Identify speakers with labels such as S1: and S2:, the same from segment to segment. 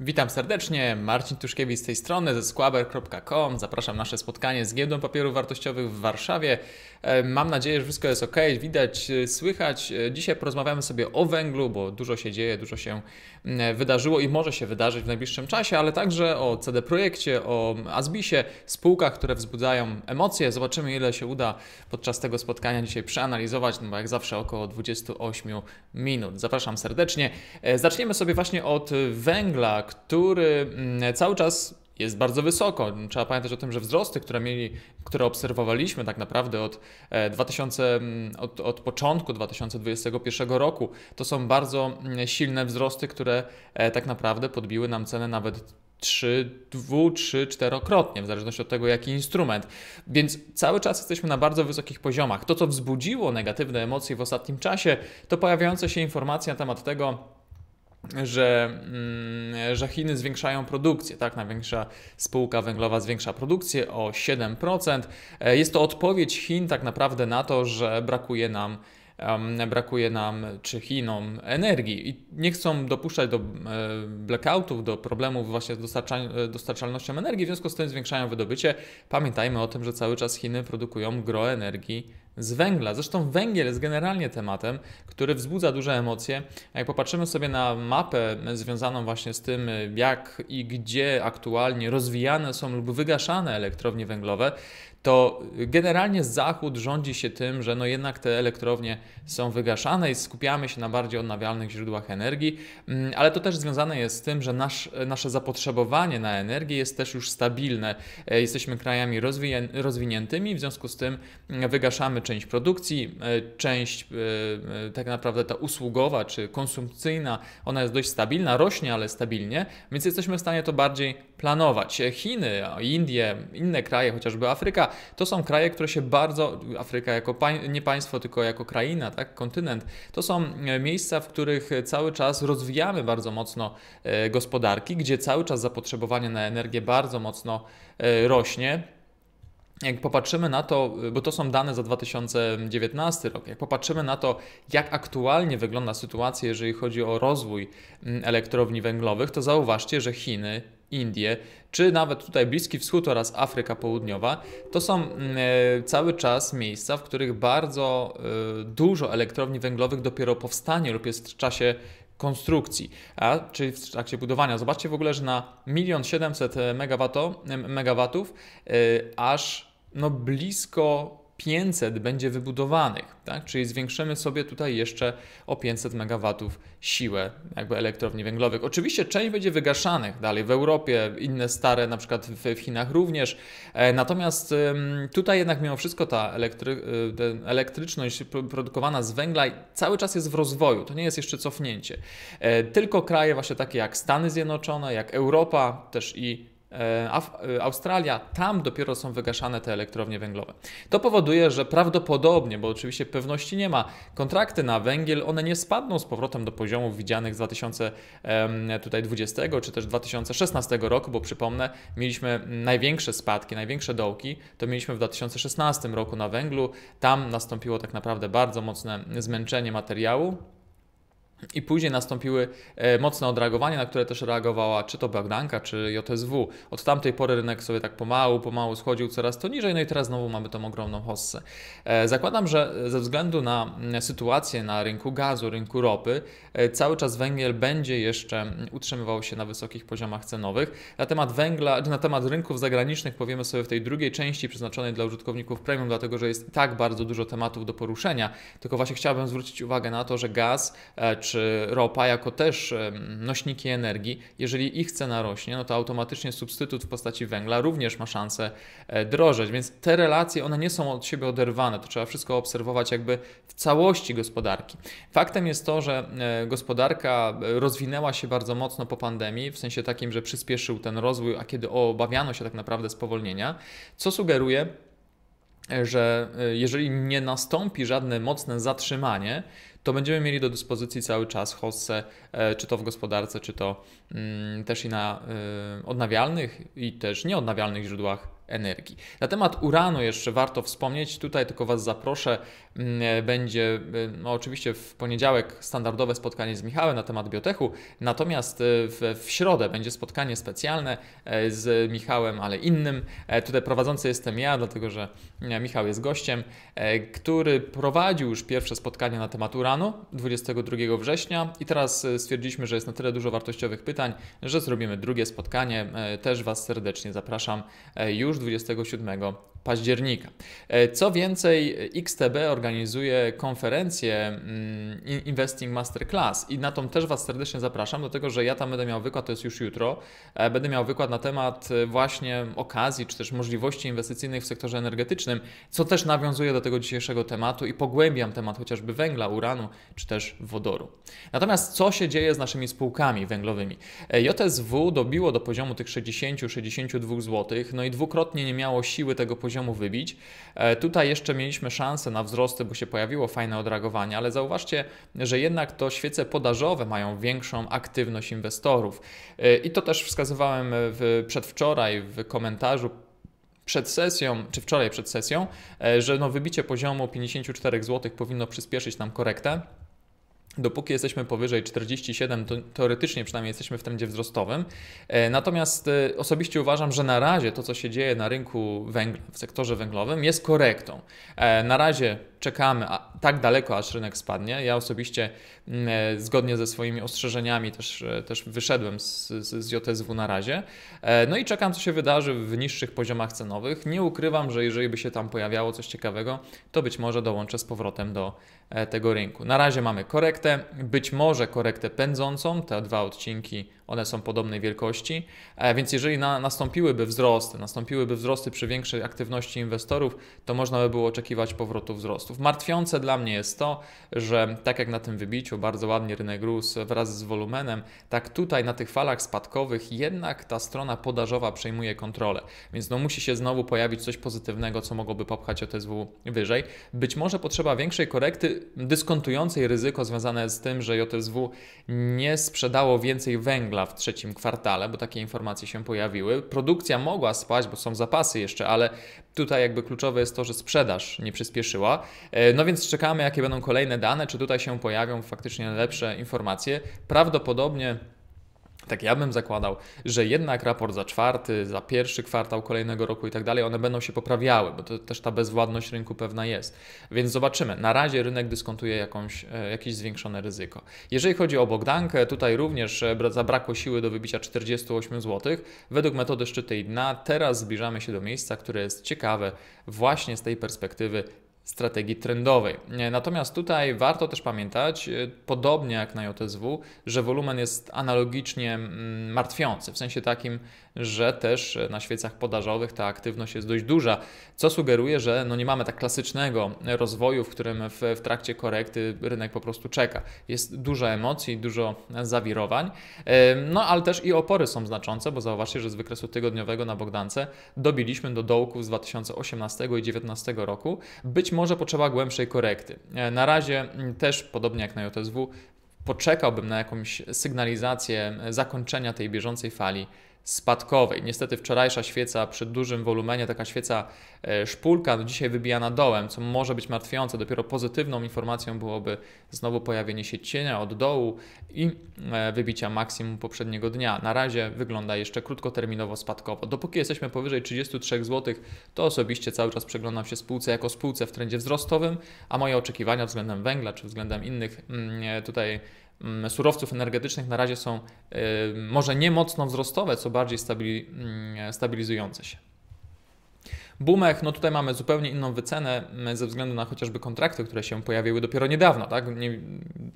S1: Witam serdecznie, Marcin Tuszkiewicz z tej strony ze squaber.com. Zapraszam na nasze spotkanie z giełdą papierów wartościowych w Warszawie. E, mam nadzieję, że wszystko jest ok, widać, e, słychać. E, dzisiaj porozmawiamy sobie o węglu, bo dużo się dzieje, dużo się wydarzyło i może się wydarzyć w najbliższym czasie, ale także o CD Projekcie, o Azbisie, spółkach, które wzbudzają emocje. Zobaczymy, ile się uda podczas tego spotkania dzisiaj przeanalizować, no bo jak zawsze około 28 minut. Zapraszam serdecznie. Zaczniemy sobie właśnie od węgla który mm, cały czas jest bardzo wysoko. Trzeba pamiętać o tym, że wzrosty, które, mieli, które obserwowaliśmy tak naprawdę od, 2000, e, mm, od, od początku 2021 roku, to są bardzo mm, silne wzrosty, które e, tak naprawdę podbiły nam cenę nawet 3, 2, 3, 4-krotnie, w zależności od tego, jaki instrument. Więc cały czas jesteśmy na bardzo wysokich poziomach. To, co wzbudziło negatywne emocje w ostatnim czasie, to pojawiające się informacje na temat tego, że, mm, że Chiny zwiększają produkcję, tak? Największa spółka węglowa zwiększa produkcję o 7%. E, jest to odpowiedź Chin tak naprawdę na to, że brakuje nam brakuje nam czy Chinom energii i nie chcą dopuszczać do e, blackoutów, do problemów właśnie z e, dostarczalnością energii, w związku z tym zwiększają wydobycie. Pamiętajmy o tym, że cały czas Chiny produkują gro energii z węgla. Zresztą węgiel jest generalnie tematem, który wzbudza duże emocje. Jak popatrzymy sobie na mapę związaną właśnie z tym, jak i gdzie aktualnie rozwijane są lub wygaszane elektrownie węglowe, to generalnie Zachód rządzi się tym, że no jednak te elektrownie są wygaszane i skupiamy się na bardziej odnawialnych źródłach energii, mm, ale to też związane jest z tym, że nasz, nasze zapotrzebowanie na energię jest też już stabilne. E, jesteśmy krajami rozwiniętymi, w związku z tym mm, wygaszamy część produkcji, e, część e, tak naprawdę ta usługowa czy konsumpcyjna, ona jest dość stabilna, rośnie, ale stabilnie, więc jesteśmy w stanie to bardziej planować. E, Chiny, Indie, inne kraje, chociażby Afryka, to są kraje, które się bardzo, Afryka jako pań, nie państwo, tylko jako kraina, tak, kontynent, to są e, miejsca, w których cały czas rozwijamy bardzo mocno e, gospodarki, gdzie cały czas zapotrzebowanie na energię bardzo mocno rośnie. Jak popatrzymy na to, bo to są dane za 2019 rok, jak popatrzymy na to, jak aktualnie wygląda sytuacja, jeżeli chodzi o rozwój mm, elektrowni węglowych, to zauważcie, że Chiny, Indie, czy nawet tutaj Bliski Wschód oraz Afryka Południowa, to są mm, e, cały czas miejsca, w których bardzo e, dużo elektrowni węglowych dopiero powstanie lub jest w czasie konstrukcji, a, czyli w trakcie budowania. Zobaczcie w ogóle, że na 1 700 MW, megawatów e, aż no blisko 500 będzie wybudowanych, tak? czyli zwiększymy sobie tutaj jeszcze o 500 MW siłę jakby elektrowni węglowych. Oczywiście część będzie wygaszanych dalej w Europie, inne stare na przykład w, Chinach również, e, natomiast tutaj jednak mimo wszystko ta elektry e, elektryczność produkowana z węgla cały czas jest w rozwoju, to nie jest jeszcze cofnięcie. E, tylko kraje właśnie takie jak Stany Zjednoczone, jak Europa, też i E, e, Australia, tam dopiero są wygaszane te elektrownie węglowe. To powoduje, że prawdopodobnie, bo oczywiście pewności nie ma, kontrakty na węgiel, one nie spadną z powrotem do poziomów widzianych z 2020 czy też 2016 roku, bo przypomnę, mieliśmy największe spadki, największe dołki, to mieliśmy w 2016 roku na węglu, tam nastąpiło tak naprawdę bardzo mocne zmęczenie materiału. I później nastąpiły e, mocne odreagowania, na które też reagowała czy to Bagdanka, czy JSW. Od tamtej pory rynek sobie tak pomału, pomału schodził coraz to niżej, no i teraz znowu mamy tą ogromną hossę. E, zakładam, że ze względu na sytuację na rynku gazu, rynku ropy, e, cały czas węgiel będzie jeszcze utrzymywał się na wysokich poziomach cenowych. Na temat węgla, na temat rynków zagranicznych powiemy sobie w tej drugiej części przeznaczonej dla użytkowników premium, dlatego że jest tak bardzo dużo tematów do poruszenia. Tylko właśnie chciałbym zwrócić uwagę na to, że gaz, czy czy ropa jako też nośniki energii, jeżeli ich cena rośnie, no to automatycznie substytut w postaci węgla również ma szansę e, drożeć, więc te relacje, one nie są od siebie oderwane, to trzeba wszystko obserwować jakby w całości gospodarki. Faktem jest to, że e, gospodarka e, rozwinęła się bardzo mocno po pandemii, w sensie takim, że przyspieszył ten rozwój, a kiedy obawiano się tak naprawdę spowolnienia, co sugeruje, że jeżeli nie nastąpi żadne mocne zatrzymanie, to będziemy mieli do dyspozycji cały czas hossę, e, czy to w gospodarce, czy to mm, też i na e, odnawialnych i też nieodnawialnych źródłach energii. Na temat uranu jeszcze warto wspomnieć, tutaj tylko Was zaproszę, mm, będzie y, no oczywiście w poniedziałek standardowe spotkanie z Michałem na temat biotechu, natomiast y, w, w środę będzie spotkanie specjalne e, z Michałem, ale innym. E, tutaj prowadzący jestem ja, dlatego że e, Michał jest gościem, który prowadził już pierwsze spotkanie na temat uranu 22 września i teraz stwierdziliśmy, że jest na tyle dużo wartościowych pytań, że zrobimy drugie spotkanie. Też Was serdecznie zapraszam już już 27 października. E, co więcej, XTB organizuje konferencję mm, Investing Masterclass i na tą też Was serdecznie zapraszam, do tego, że ja tam będę miał wykład, to jest już jutro, e, będę miał wykład na temat e, właśnie okazji czy też możliwości inwestycyjnych w sektorze energetycznym, co też nawiązuje do tego dzisiejszego tematu i pogłębiam temat chociażby węgla, uranu czy też wodoru. Natomiast co się dzieje z naszymi spółkami węglowymi? JSW dobiło do poziomu tych 60-62 zł, no i dwukrotnie nie miało siły tego poziomu poziomu wybić. E, tutaj jeszcze mieliśmy szansę na wzrosty, bo się pojawiło fajne odreagowanie, ale zauważcie, że jednak to świece podażowe mają większą aktywność inwestorów. E, I to też wskazywałem w, przedwczoraj w komentarzu przed sesją, czy wczoraj przed sesją, e, że no wybicie poziomu 54 zł powinno przyspieszyć nam korektę. Dopóki jesteśmy powyżej 47, to teoretycznie przynajmniej jesteśmy w trendzie wzrostowym. E, natomiast e, osobiście uważam, że na razie to, co się dzieje na rynku węgla, w sektorze węglowym, jest korektą. E, na razie czekamy tak daleko, aż rynek spadnie. Ja osobiście mm, e, zgodnie ze swoimi ostrzeżeniami też, e, też wyszedłem z, z JSW na razie. E, no i czekam, co się wydarzy w niższych poziomach cenowych. Nie ukrywam, że jeżeli by się tam pojawiało coś ciekawego, to być może dołączę z powrotem do tego rynku. Na razie mamy korektę, być może korektę pędzącą, te dwa odcinki one są podobnej wielkości. E, więc jeżeli na, nastąpiłyby wzrosty, nastąpiłyby wzrosty przy większej aktywności inwestorów, to można by było oczekiwać powrotu wzrostów. Martwiące dla mnie jest to, że tak jak na tym wybiciu bardzo ładnie rynek rósł wraz z wolumenem, tak tutaj na tych falach spadkowych jednak ta strona podażowa przejmuje kontrolę. Więc no musi się znowu pojawić coś pozytywnego, co mogłoby popchać OTSW wyżej. Być może potrzeba większej korekty dyskontującej ryzyko związane z tym, że JSW nie sprzedało więcej węgla węgla w trzecim kwartale, bo takie informacje się pojawiły. Produkcja mogła spaść, bo są zapasy jeszcze, ale tutaj jakby kluczowe jest to, że sprzedaż nie przyspieszyła. E, no więc czekamy, jakie będą kolejne dane, czy tutaj się pojawią faktycznie lepsze informacje. Prawdopodobnie tak ja bym zakładał, że jednak raport za czwarty, za pierwszy kwartał kolejnego roku i tak dalej, one będą się poprawiały, bo to też ta bezwładność rynku pewna jest. Więc zobaczymy. Na razie rynek dyskontuje jakąś, e, jakieś zwiększone ryzyko. Jeżeli chodzi o Bogdankę, tutaj również e, zabrakło siły do wybicia 48 zł. Według metody szczyty i dna teraz zbliżamy się do miejsca, które jest ciekawe właśnie z tej perspektywy strategii trendowej. Natomiast tutaj warto też pamiętać, e, podobnie jak na JSW, że wolumen jest analogicznie mm, martwiący, w sensie takim, że też e, na świecach podażowych ta aktywność jest dość duża, co sugeruje, że no nie mamy tak klasycznego rozwoju, w którym w, w trakcie korekty rynek po prostu czeka. Jest dużo emocji, dużo zawirowań, e, no ale też i opory są znaczące, bo zauważcie, że z wykresu tygodniowego na Bogdance dobiliśmy do dołków z 2018 i 2019 roku. Być może może potrzeba głębszej korekty. E, na razie mm, też, podobnie jak na JSW, poczekałbym na jakąś sygnalizację e, zakończenia tej bieżącej fali spadkowej. Niestety wczorajsza świeca przy dużym wolumenie, taka świeca e, szpulka, no Dzisiaj wybija na dołem, co może być martwiące. Dopiero pozytywną informacją byłoby znowu pojawienie się cienia od dołu i e, wybicia maksimum poprzedniego dnia. Na razie wygląda jeszcze krótkoterminowo spadkowo. Dopóki jesteśmy powyżej 33 zł, to osobiście cały czas przeglądam się spółce jako spółce w trendzie wzrostowym, a moje oczekiwania względem węgla czy względem innych mm, e, tutaj Mm, surowców energetycznych na razie są e, może nie mocno wzrostowe, co bardziej mm, stabilizujące się. Bumech, no tutaj mamy zupełnie inną wycenę e, ze względu na chociażby kontrakty, które się pojawiły dopiero niedawno, tak? Nie,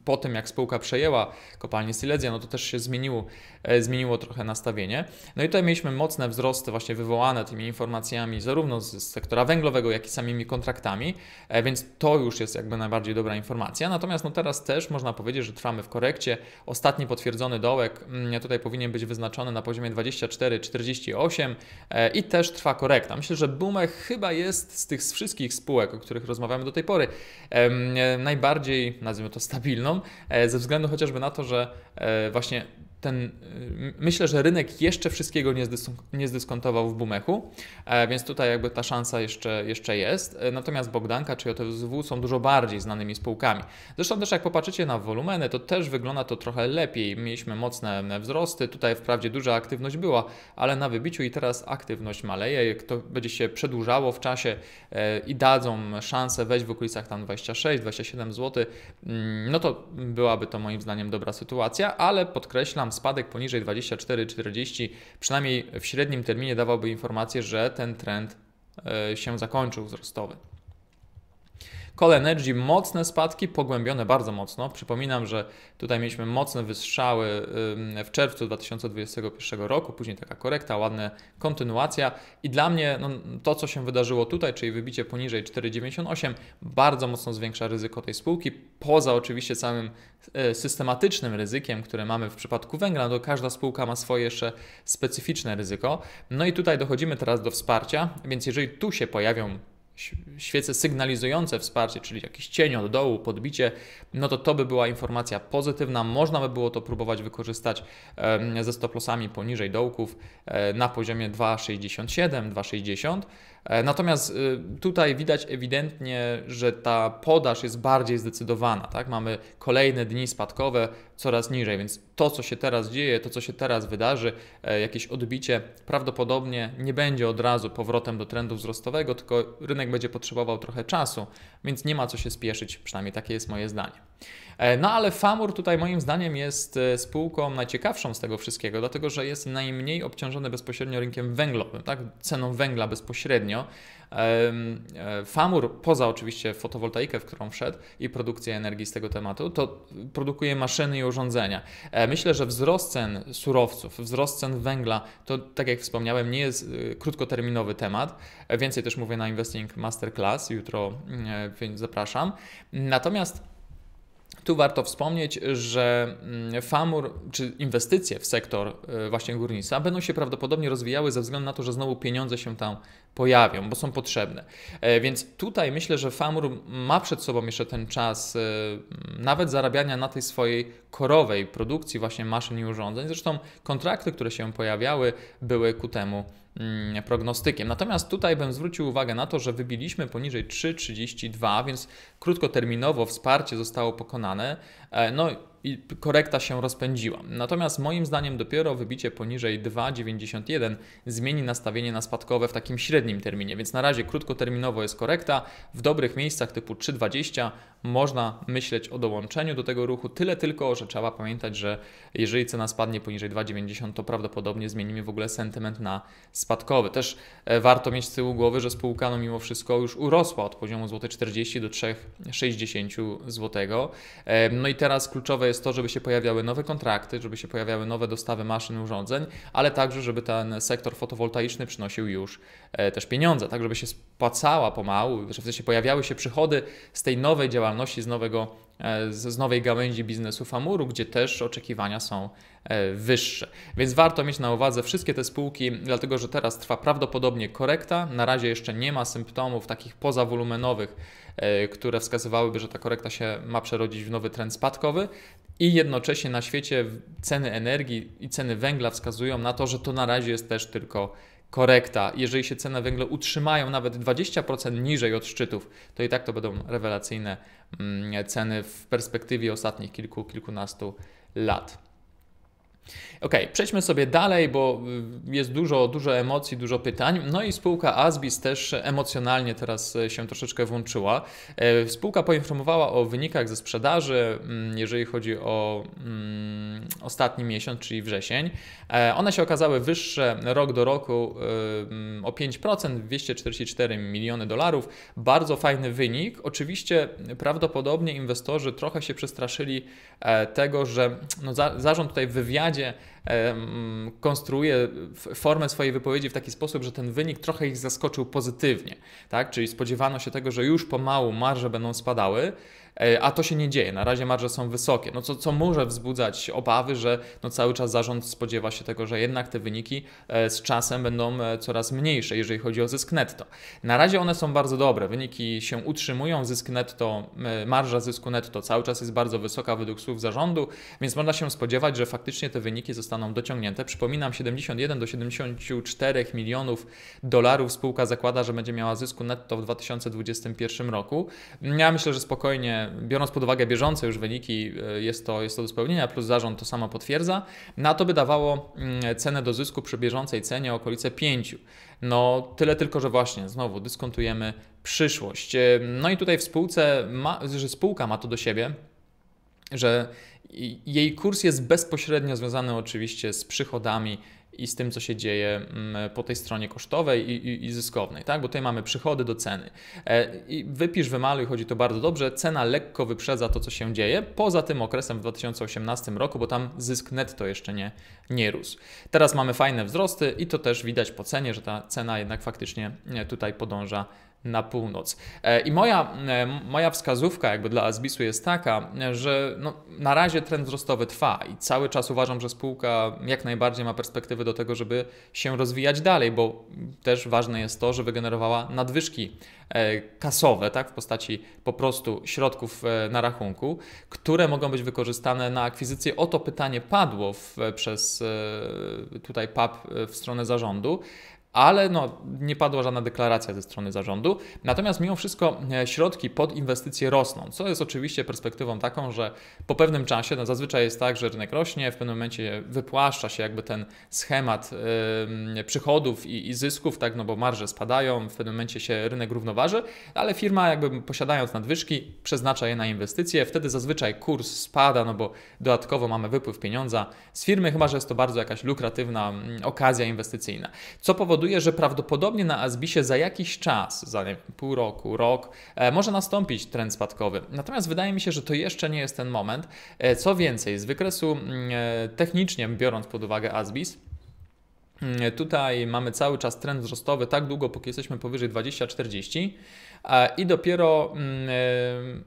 S1: po tym jak spółka przejęła kopalnię Silesia, no to też się zmieniło, e, zmieniło trochę nastawienie. No i tutaj mieliśmy mocne wzrosty właśnie wywołane tymi informacjami zarówno z, sektora węglowego, jak i samymi kontraktami, e, więc to już jest jakby najbardziej dobra informacja. Natomiast no teraz też można powiedzieć, że trwamy w korekcie. Ostatni potwierdzony dołek m, mm, tutaj powinien być wyznaczony na poziomie 24-48 e, i też trwa korekta. Myślę, że boom chyba jest z tych wszystkich spółek, o których rozmawiamy do tej pory, e, najbardziej, nazwijmy to, stabilną, e, ze względu chociażby na to, że e, właśnie ten, y, myślę, że rynek jeszcze wszystkiego nie, zdyskontował w Bumechu, e, więc tutaj jakby ta szansa jeszcze, jeszcze jest. E, natomiast Bogdanka czy JTSW są dużo bardziej znanymi spółkami. Zresztą też jak popatrzycie na wolumeny, to też wygląda to trochę lepiej. Mieliśmy mocne e, wzrosty, tutaj wprawdzie duża aktywność była, ale na wybiciu i teraz aktywność maleje. Jak to będzie się przedłużało w czasie i dadzą szansę wejść w okolicach tam 26-27 zł, mm, no to byłaby to moim zdaniem dobra sytuacja, ale podkreślam, spadek poniżej 24-40 przynajmniej w średnim terminie dawałby informację, że ten trend e, się zakończył wzrostowy. Call Energy mocne spadki, pogłębione bardzo mocno. Przypominam, że tutaj mieliśmy mocne wystrzały w czerwcu 2021 roku, później taka korekta, ładna kontynuacja i dla mnie no, to, co się wydarzyło tutaj, czyli wybicie poniżej 4,98, bardzo mocno zwiększa ryzyko tej spółki, poza oczywiście samym e, systematycznym ryzykiem, które mamy w przypadku węgla, to no, każda spółka ma swoje jeszcze specyficzne ryzyko. No i tutaj dochodzimy teraz do wsparcia, więc jeżeli tu się pojawią świece sygnalizujące wsparcie, czyli jakiś cień od dołu, podbicie, no to to by była informacja pozytywna. Można by było to próbować wykorzystać ze stop lossami poniżej dołków e, na poziomie 2,67, 2,60 E, natomiast y, tutaj widać ewidentnie, że ta podaż jest bardziej zdecydowana. Tak? Mamy kolejne dni spadkowe coraz niżej, więc to, co się teraz dzieje, to, co się teraz wydarzy, e, jakieś odbicie prawdopodobnie nie będzie od razu powrotem do trendu wzrostowego, tylko rynek będzie potrzebował trochę czasu, więc nie ma co się spieszyć, przynajmniej takie jest moje zdanie. E, no ale Famur tutaj moim zdaniem jest e, spółką najciekawszą z tego wszystkiego, dlatego że jest najmniej obciążony bezpośrednio rynkiem węglowym, tak? ceną węgla bezpośrednio. E, Famur, poza oczywiście fotowoltaikę, w którą wszedł i produkcję energii z tego tematu, to produkuje maszyny i urządzenia. Myślę, że wzrost cen surowców, wzrost cen węgla, to tak jak wspomniałem, nie jest krótkoterminowy temat. Więcej też mówię na Investing Masterclass, jutro mm, zapraszam. Natomiast tu warto wspomnieć, że mm, FAMUR czy inwestycje w sektor y, właśnie górnictwa będą się prawdopodobnie rozwijały ze względu na to, że znowu pieniądze się tam pojawią, bo są potrzebne. E, więc tutaj myślę, że FAMUR ma przed sobą jeszcze ten czas y, nawet zarabiania na tej swojej korowej produkcji właśnie maszyn i urządzeń. Zresztą kontrakty, które się pojawiały, były ku temu Mm, prognostykiem. Natomiast tutaj bym zwrócił uwagę na to, że wybiliśmy poniżej 3,32, więc krótkoterminowo wsparcie zostało pokonane. E, no i korekta się rozpędziła. Natomiast moim zdaniem dopiero wybicie poniżej 2,91 zmieni nastawienie na spadkowe w takim średnim terminie, więc na razie krótkoterminowo jest korekta. W dobrych miejscach typu 3,20 można myśleć o dołączeniu do tego ruchu, tyle tylko, że trzeba pamiętać, że jeżeli cena spadnie poniżej 2,90 to prawdopodobnie zmienimy w ogóle sentyment na spadkowy. Też e, warto mieć z tyłu głowy, że spółka no mimo wszystko już urosła od poziomu złote 40 do 3,60 zł. E, no i teraz kluczowe jest jest to, żeby się pojawiały nowe kontrakty, żeby się pojawiały nowe dostawy maszyn i urządzeń, ale także, żeby ten sektor fotowoltaiczny przynosił już e, też pieniądze, tak żeby się spłacała pomału, że w sensie pojawiały się przychody z tej nowej działalności, z nowego E, z nowej gałęzi biznesu Famuru, gdzie też oczekiwania są e, wyższe. Więc warto mieć na uwadze wszystkie te spółki, dlatego że teraz trwa prawdopodobnie korekta. Na razie jeszcze nie ma symptomów takich pozawolumenowych, e, które wskazywałyby, że ta korekta się ma przerodzić w nowy trend spadkowy. I jednocześnie na świecie ceny energii i ceny węgla wskazują na to, że to na razie jest też tylko korekta. Jeżeli się ceny węgla utrzymają nawet 20% niżej od szczytów, to i tak to będą rewelacyjne Mm, ceny w perspektywie ostatnich kilku, kilkunastu lat. Ok, przejdźmy sobie dalej, bo y, jest dużo, dużo emocji, dużo pytań. No i spółka Asbis też emocjonalnie teraz się troszeczkę włączyła. E, spółka poinformowała o wynikach ze sprzedaży, mm, jeżeli chodzi o mm, ostatni miesiąc, czyli wrzesień. E, one się okazały wyższe rok do roku y, mm, o 5%, 244 miliony dolarów. Bardzo fajny wynik. Oczywiście prawdopodobnie inwestorzy trochę się przestraszyli e, tego, że no, za, zarząd tutaj wywiadzie wywiadzie konstruuje formę swojej wypowiedzi w taki sposób, że ten wynik trochę ich zaskoczył pozytywnie, tak? Czyli spodziewano się tego, że już pomału marże będą spadały, E, a to się nie dzieje. Na razie marże są wysokie, no co, co może wzbudzać obawy, że no cały czas zarząd spodziewa się tego, że jednak te wyniki e, z czasem będą e, coraz mniejsze, jeżeli chodzi o zysk netto. Na razie one są bardzo dobre, wyniki się utrzymują, zysk netto, marża zysku netto cały czas jest bardzo wysoka według słów zarządu, więc można się spodziewać, że faktycznie te wyniki zostaną dociągnięte. Przypominam, 71 do 74 milionów dolarów spółka zakłada, że będzie miała zysku netto w 2021 roku. Ja myślę, że spokojnie biorąc pod uwagę bieżące już wyniki, e, jest to, jest to do spełnienia, plus zarząd to samo potwierdza, na to by dawało mm, cenę do zysku przy bieżącej cenie okolice 5. No tyle tylko, że właśnie znowu dyskontujemy przyszłość. E, no i tutaj w spółce ma, że spółka ma to do siebie, że jej kurs jest bezpośrednio związany oczywiście z przychodami i z tym, co się dzieje mm, po tej stronie kosztowej i, i, i zyskownej, tak? Bo tutaj mamy przychody do ceny. E, I wypisz, wymaluj, chodzi to bardzo dobrze. Cena lekko wyprzedza to, co się dzieje poza tym okresem w 2018 roku, bo tam zysk netto jeszcze nie, nie rósł. Teraz mamy fajne wzrosty i to też widać po cenie, że ta cena jednak faktycznie e, tutaj podąża na północ. E, I moja, e, moja wskazówka jakby dla Asbisu jest taka, że no, na razie trend wzrostowy trwa i cały czas uważam, że spółka jak najbardziej ma perspektywy do tego, żeby się rozwijać dalej, bo też ważne jest to, że wygenerowała nadwyżki e, kasowe, tak, w postaci po prostu środków na rachunku, które mogą być wykorzystane na akwizycję. O to pytanie padło w, przez tutaj PAP w stronę zarządu ale no, nie padła żadna deklaracja ze strony zarządu. Natomiast mimo wszystko e, środki pod inwestycje rosną, co jest oczywiście perspektywą taką, że po pewnym czasie, no zazwyczaj jest tak, że rynek rośnie, w pewnym momencie wypłaszcza się jakby ten schemat yy, przychodów i, i, zysków, tak, no bo marże spadają, w pewnym momencie się rynek równoważy, ale firma jakby posiadając nadwyżki przeznacza je na inwestycje, wtedy zazwyczaj kurs spada, no bo dodatkowo mamy wypływ pieniądza z firmy, chyba że jest to bardzo jakaś lukratywna mm, okazja inwestycyjna, co powoduje powoduje, że prawdopodobnie na Asbisie za jakiś czas, za pół roku, rok, e, może nastąpić trend spadkowy. Natomiast wydaje mi się, że to jeszcze nie jest ten moment. E, co więcej, z wykresu mm, e, technicznie, biorąc pod uwagę Asbis, mm, Tutaj mamy cały czas trend wzrostowy tak długo, póki jesteśmy powyżej 20-40 i dopiero mm,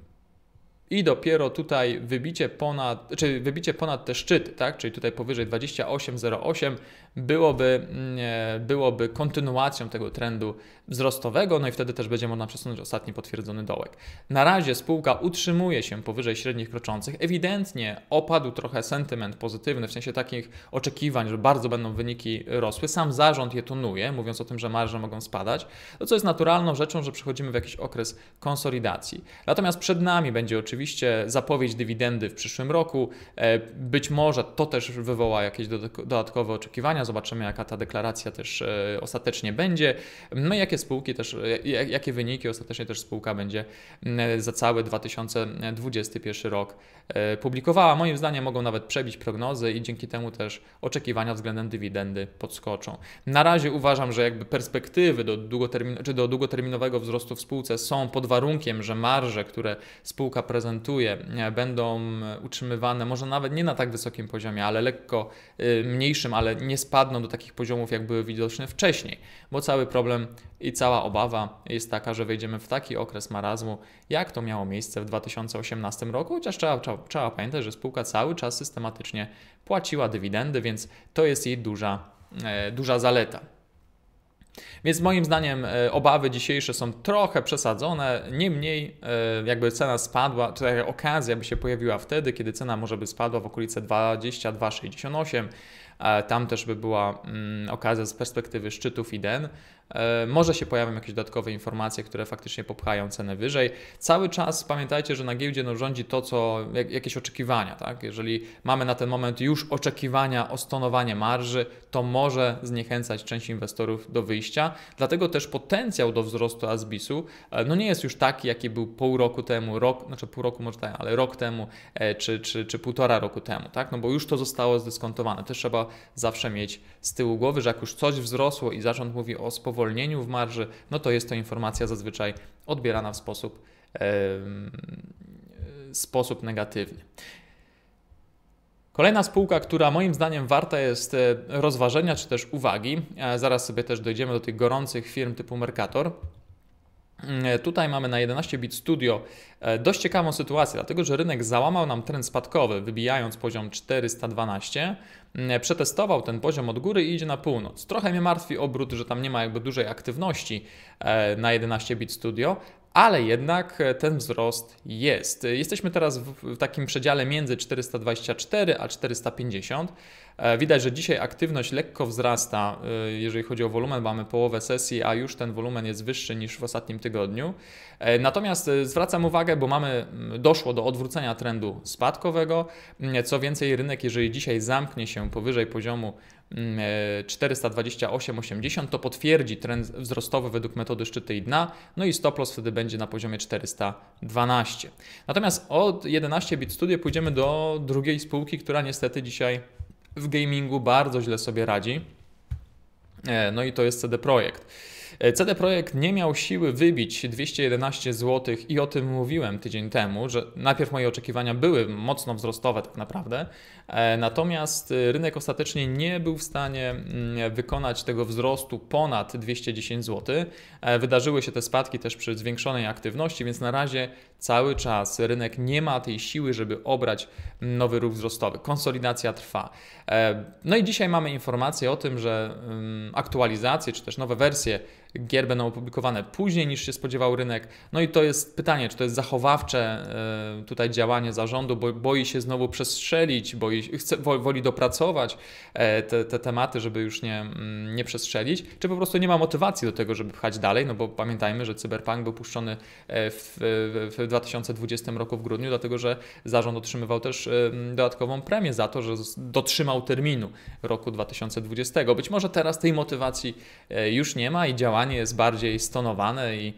S1: i dopiero tutaj wybicie ponad, czyli wybicie ponad te szczyty, tak? czyli tutaj powyżej 28,08 byłoby, mm, e, byłoby kontynuacją tego trendu wzrostowego, no i wtedy też będzie można przesunąć ostatni potwierdzony dołek. Na razie spółka utrzymuje się powyżej średnich kroczących. Ewidentnie opadł trochę sentyment pozytywny, w sensie takich oczekiwań, że bardzo będą wyniki rosły. Sam zarząd je tonuje, mówiąc o tym, że marże mogą spadać, no co jest naturalną rzeczą, że przechodzimy w jakiś okres konsolidacji. Natomiast przed nami będzie oczywiście zapowiedź dywidendy w przyszłym roku. E, być może to też wywoła jakieś dodatkowe oczekiwania, zobaczymy jaka ta deklaracja też e, ostatecznie będzie, no i jakie spółki też, e, jakie wyniki ostatecznie też spółka będzie za cały 2021 rok e, publikowała. Moim zdaniem mogą nawet przebić prognozy i dzięki temu też oczekiwania względem dywidendy podskoczą. Na razie uważam, że jakby perspektywy do, długotermin czy do długoterminowego wzrostu w spółce są pod warunkiem, że marże, które spółka prezentuje, będą utrzymywane może nawet nie na tak wysokim poziomie, ale lekko mniejszym, ale nie spadającym spadną do takich poziomów, jak były widoczne wcześniej, bo cały problem i cała obawa jest taka, że wejdziemy w taki okres marazmu, jak to miało miejsce w 2018 roku, chociaż trzeba, trzeba, trzeba pamiętać, że spółka cały czas systematycznie płaciła dywidendy, więc to jest jej duża, e, duża zaleta. Więc moim zdaniem e, obawy dzisiejsze są trochę przesadzone. Niemniej, e, jakby cena spadła, czy okazja by się pojawiła wtedy, kiedy cena może by spadła w okolice 22,68, tam też by była mm, okazja z perspektywy szczytów IDEN E, może się pojawią jakieś dodatkowe informacje, które faktycznie popchają cenę wyżej. Cały czas pamiętajcie, że na giełdzie no, rządzi to, co jakieś oczekiwania. Tak? Jeżeli mamy na ten moment już oczekiwania o stonowanie marży, to może zniechęcać część inwestorów do wyjścia. Dlatego też potencjał do wzrostu Asbisu e, no, nie jest już taki, jaki był pół roku temu, rok, znaczy pół roku może tak, ale rok temu e, czy, czy, czy półtora roku temu, tak? no bo już to zostało zdyskontowane. Też trzeba zawsze mieć z tyłu głowy, że jak już coś wzrosło i zarząd mówi o spowolnieniu, spowolnieniu w marży, no to jest to informacja zazwyczaj odbierana w sposób, sposób negatywny. Kolejna spółka, która moim zdaniem warta jest e, rozważenia czy też uwagi, e, zaraz sobie też dojdziemy do tych gorących firm typu Mercator, E, tutaj mamy na 11 bit studio e, dość ciekawą sytuację, dlatego że rynek załamał nam trend spadkowy, wybijając poziom 412, mm, e, przetestował ten poziom od góry i idzie na północ. Trochę mnie martwi obrót, że tam nie ma jakby dużej aktywności na 11 bit studio, ale jednak ten wzrost jest. Jesteśmy teraz w takim przedziale między 424 a 450. E, widać, że dzisiaj aktywność lekko wzrasta, e, jeżeli chodzi o wolumen, mamy połowę sesji, a już ten wolumen jest wyższy niż w ostatnim tygodniu. E, natomiast zwracam uwagę, bo mamy mm, doszło do odwrócenia trendu spadkowego. Mm, co więcej, rynek, jeżeli dzisiaj zamknie się powyżej poziomu 428,80 mm, to potwierdzi trend wzrostowy według metody szczyty i dna, no i stop loss wtedy będzie na poziomie 412. Natomiast od 11 Bit Studio pójdziemy do drugiej spółki, która niestety dzisiaj w gamingu bardzo źle sobie radzi. E, no i to jest CD Projekt. E, CD Projekt nie miał siły wybić 211 zł i o tym mówiłem tydzień temu, że najpierw moje oczekiwania były mocno wzrostowe tak naprawdę, e, natomiast rynek ostatecznie nie był w stanie mm, wykonać tego wzrostu ponad 210 zł. Wydarzyły się te spadki też przy zwiększonej aktywności, więc na razie Cały czas rynek nie ma tej siły, żeby obrać nowy ruch wzrostowy. Konsolidacja trwa. E, no i dzisiaj mamy informację o tym, że mm, aktualizacje czy też nowe wersje gier będą opublikowane później niż się spodziewał rynek. No i to jest pytanie, czy to jest zachowawcze e, tutaj działanie zarządu, bo boi się znowu przestrzelić, boi, chce, woli dopracować e, te, te tematy, żeby już nie, mm, nie przestrzelić, czy po prostu nie ma motywacji do tego, żeby pchać dalej, no bo pamiętajmy, że Cyberpunk był puszczony w, w, w 2020 roku w grudniu, dlatego że zarząd otrzymywał też dodatkową premię za to, że dotrzymał terminu roku 2020. Być może teraz tej motywacji e, już nie ma i działanie jest bardziej stonowane i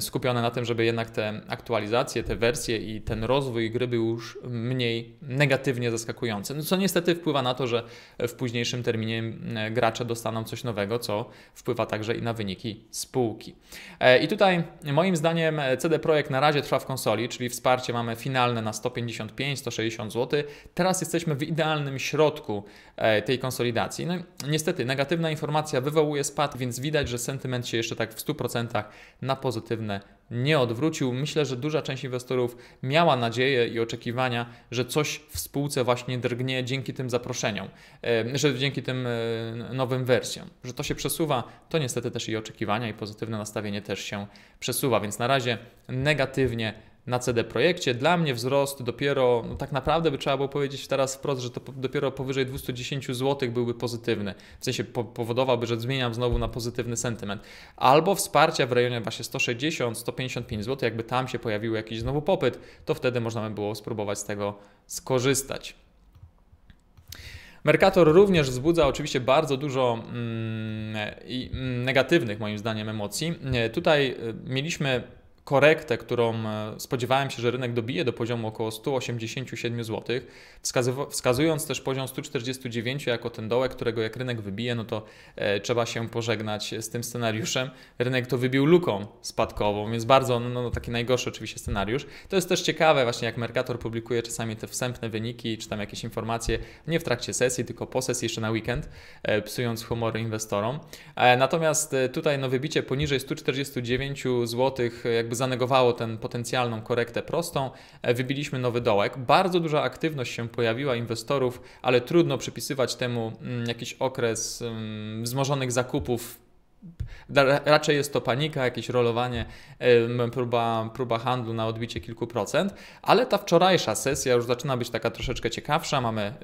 S1: skupione na tym, żeby jednak te aktualizacje, te wersje i ten rozwój gry był już mniej negatywnie zaskakujący. No co niestety wpływa na to, że w późniejszym terminie gracze dostaną coś nowego, co wpływa także i na wyniki spółki. E, I tutaj moim zdaniem e, CD Projekt na razie trwa w konsoli, czyli wsparcie mamy finalne na 155-160 zł. Teraz jesteśmy w idealnym środku e, tej konsolidacji. No niestety negatywna informacja wywołuje spad, więc widać, że sentyment się jeszcze tak w 100% na pozycji pozytywne nie odwrócił. Myślę, że duża część inwestorów miała nadzieję i oczekiwania, że coś w spółce właśnie drgnie dzięki tym zaproszeniom, e, że dzięki tym e, nowym wersjom, że to się przesuwa, to niestety też i oczekiwania i pozytywne nastawienie też się przesuwa, więc na razie negatywnie na CD Projekcie. Dla mnie wzrost dopiero, no tak naprawdę by trzeba było powiedzieć teraz wprost, że to dopiero powyżej 210 zł byłby pozytywny. W sensie po powodowałby, że zmieniam znowu na pozytywny sentyment. Albo wsparcia w rejonie właśnie 160-155 zł, jakby tam się pojawił jakiś znowu popyt, to wtedy można by było spróbować z tego skorzystać. Mercator również wzbudza oczywiście bardzo dużo mm, mm negatywnych, moim zdaniem, emocji. Tutaj y, mieliśmy korektę, którą e, spodziewałem się, że rynek dobije do poziomu około 187 zł, wskazując też poziom 149 jako ten dołek, którego jak rynek wybije, no to e, trzeba się pożegnać z tym scenariuszem. Rynek to wybił luką spadkową, więc bardzo no, no, taki najgorszy oczywiście scenariusz. To jest też ciekawe właśnie jak Mercator publikuje czasami te wstępne wyniki, czy tam jakieś informacje nie w trakcie sesji, tylko po sesji jeszcze na weekend, e, psując humory inwestorom. Natomiast tutaj no wybicie poniżej 149 zł jakby jakby zanegowało tę potencjalną korektę prostą, e, wybiliśmy nowy dołek. Bardzo duża aktywność się pojawiła inwestorów, ale trudno przypisywać temu mm, jakiś okres mm, wzmożonych zakupów raczej jest to panika, jakieś rolowanie, próba, próba handlu na odbicie kilku procent, ale ta wczorajsza sesja już zaczyna być taka troszeczkę ciekawsza. Mamy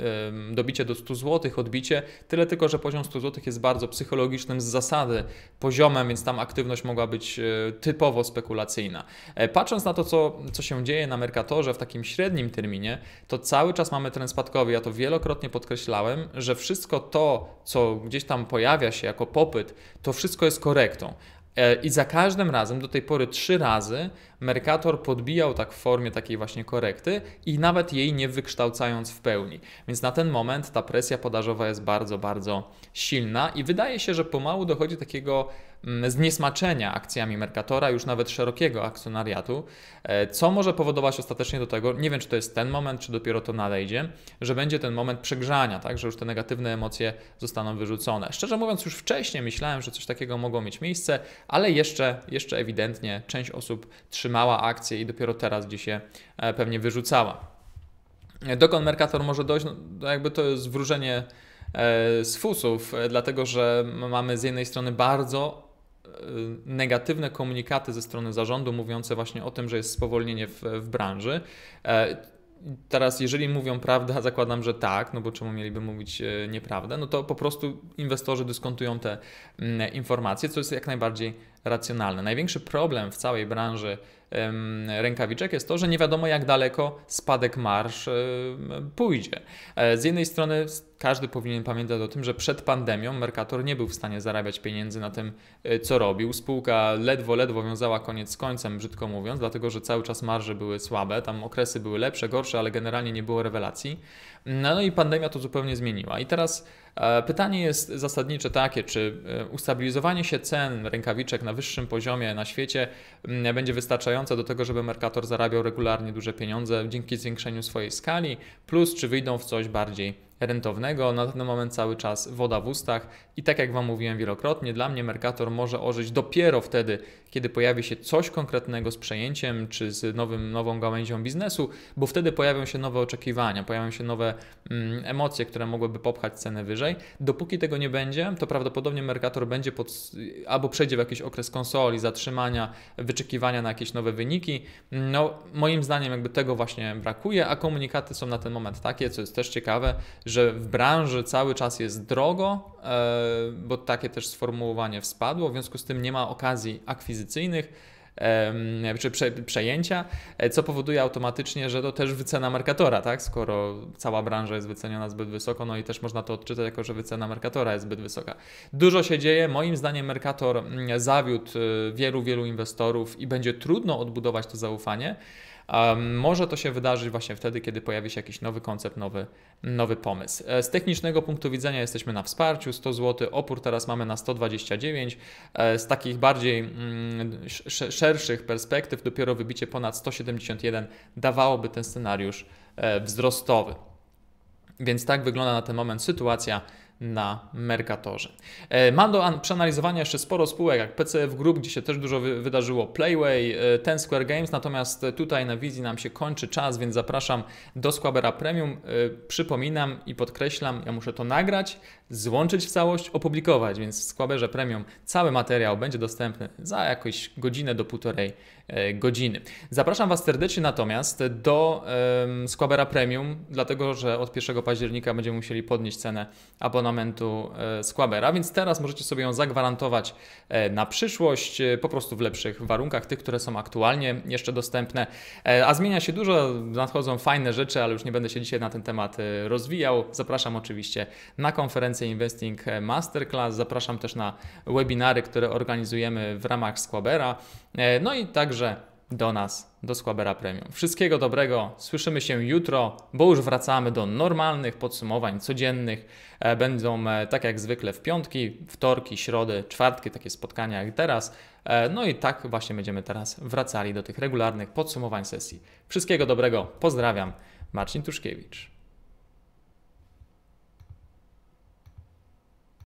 S1: dobicie do 100 zł, odbicie, tyle tylko, że poziom 100 zł jest bardzo psychologicznym z zasady poziomem, więc tam aktywność mogła być e, typowo spekulacyjna. E, patrząc na to, co, co się dzieje na Merkatorze w takim średnim terminie, to cały czas mamy trend spadkowy. Ja to wielokrotnie podkreślałem, że wszystko to, co gdzieś tam pojawia się jako popyt, to wszystko wszystko jest korektą. E, I za każdym razem, do tej pory trzy razy, Mercator podbijał tak w formie takiej właśnie korekty i nawet jej nie wykształcając w pełni. Więc na ten moment ta presja podażowa jest bardzo, bardzo silna i wydaje się, że pomału dochodzi takiego Mm, zniesmaczenia akcjami Mercatora, już nawet szerokiego akcjonariatu, e, co może powodować ostatecznie do tego, nie wiem czy to jest ten moment, czy dopiero to nadejdzie, że będzie ten moment przegrzania, tak, że już te negatywne emocje zostaną wyrzucone. Szczerze mówiąc, już wcześniej myślałem, że coś takiego mogło mieć miejsce, ale jeszcze, jeszcze ewidentnie część osób trzymała akcje i dopiero teraz gdzie się e, pewnie wyrzucała. E, dokąd Mercator może dojść? No, no jakby to jest wróżenie z fusów, dlatego że mamy z jednej strony bardzo Y, negatywne komunikaty ze strony zarządu mówiące właśnie o tym, że jest spowolnienie w, w branży. E, teraz, jeżeli mówią prawdę, zakładam, że tak, no bo czemu mieliby mówić e, nieprawdę, no to po prostu inwestorzy dyskontują te mm, informacje, co jest jak najbardziej racjonalne. Największy problem w całej branży rękawiczek jest to, że nie wiadomo jak daleko spadek marsz pójdzie. E, z jednej strony każdy powinien pamiętać o tym, że przed pandemią Mercator nie był w stanie zarabiać pieniędzy na tym, e, co robił. Spółka ledwo, ledwo wiązała koniec z końcem, brzydko mówiąc, dlatego że cały czas marże były słabe, tam okresy były lepsze, gorsze, ale generalnie nie było rewelacji. No i pandemia to zupełnie zmieniła. I teraz E, pytanie jest zasadnicze takie, czy e, ustabilizowanie się cen rękawiczek na wyższym poziomie na świecie mm, będzie wystarczające do tego, żeby Mercator zarabiał regularnie duże pieniądze dzięki zwiększeniu swojej skali, plus czy wyjdą w coś bardziej rentownego. Na ten moment cały czas woda w ustach i tak jak Wam mówiłem wielokrotnie, dla mnie Mercator może ożyć dopiero wtedy, kiedy pojawi się coś konkretnego z przejęciem czy z nowym, nową gałęzią biznesu, bo wtedy pojawią się nowe oczekiwania, pojawią się nowe mm, emocje, które mogłyby popchać cenę wyżej. Dopóki tego nie będzie, to prawdopodobnie Mercator będzie pod, albo przejdzie w jakiś okres konsoli, zatrzymania, wyczekiwania na jakieś nowe wyniki. No, moim zdaniem jakby tego właśnie brakuje, a komunikaty są na ten moment takie, co jest też ciekawe, że w branży cały czas jest drogo, e, bo takie też sformułowanie wpadło, w związku z tym nie ma okazji akwizycyjnych czy prze, przejęcia, e, co powoduje automatycznie, że to też wycena markatora, tak? skoro cała branża jest wyceniona zbyt wysoko, no i też można to odczytać jako, że wycena markatora jest zbyt wysoka. Dużo się dzieje, moim zdaniem Mercator mm, zawiódł e, wielu, wielu inwestorów i będzie trudno odbudować to zaufanie, może to się wydarzyć właśnie wtedy, kiedy pojawi się jakiś nowy koncept, nowy, nowy pomysł. E, z technicznego punktu widzenia jesteśmy na wsparciu 100 zł, opór teraz mamy na 129. E, z takich bardziej mm, szerszych perspektyw dopiero wybicie ponad 171 dawałoby ten scenariusz e, wzrostowy. Więc tak wygląda na ten moment sytuacja na Mercatorze. E, Mam do przeanalizowania jeszcze sporo spółek, jak PCF Group, gdzie się też dużo wydarzyło, Playway, e, Ten Square Games, natomiast tutaj na wizji nam się kończy czas, więc zapraszam do Squabera Premium. E, przypominam i podkreślam, ja muszę to nagrać, złączyć w całość, opublikować, więc w Squaberze Premium cały materiał będzie dostępny za jakąś godzinę do półtorej godziny. Zapraszam Was serdecznie natomiast do Squabera Premium, dlatego że od 1 października będziemy musieli podnieść cenę abonamentu abonamentu e, Squabera, więc teraz możecie sobie ją zagwarantować e, na przyszłość, e, po prostu w lepszych warunkach, tych, które są aktualnie jeszcze dostępne. A zmienia się dużo, nadchodzą fajne rzeczy, ale już nie będę się dzisiaj na ten temat rozwijał. Zapraszam oczywiście na konferencję Investing Masterclass, zapraszam też na webinary, które organizujemy w ramach Squabera. No i także do nas, do Squabera Premium. Wszystkiego dobrego, słyszymy się jutro, bo już wracamy do normalnych podsumowań codziennych. E, będą e, tak jak zwykle w piątki, wtorki, środy, czwartki takie spotkania jak teraz. E, no i tak właśnie będziemy teraz wracali do tych regularnych podsumowań sesji. Wszystkiego dobrego, pozdrawiam, Marcin Tuszkiewicz.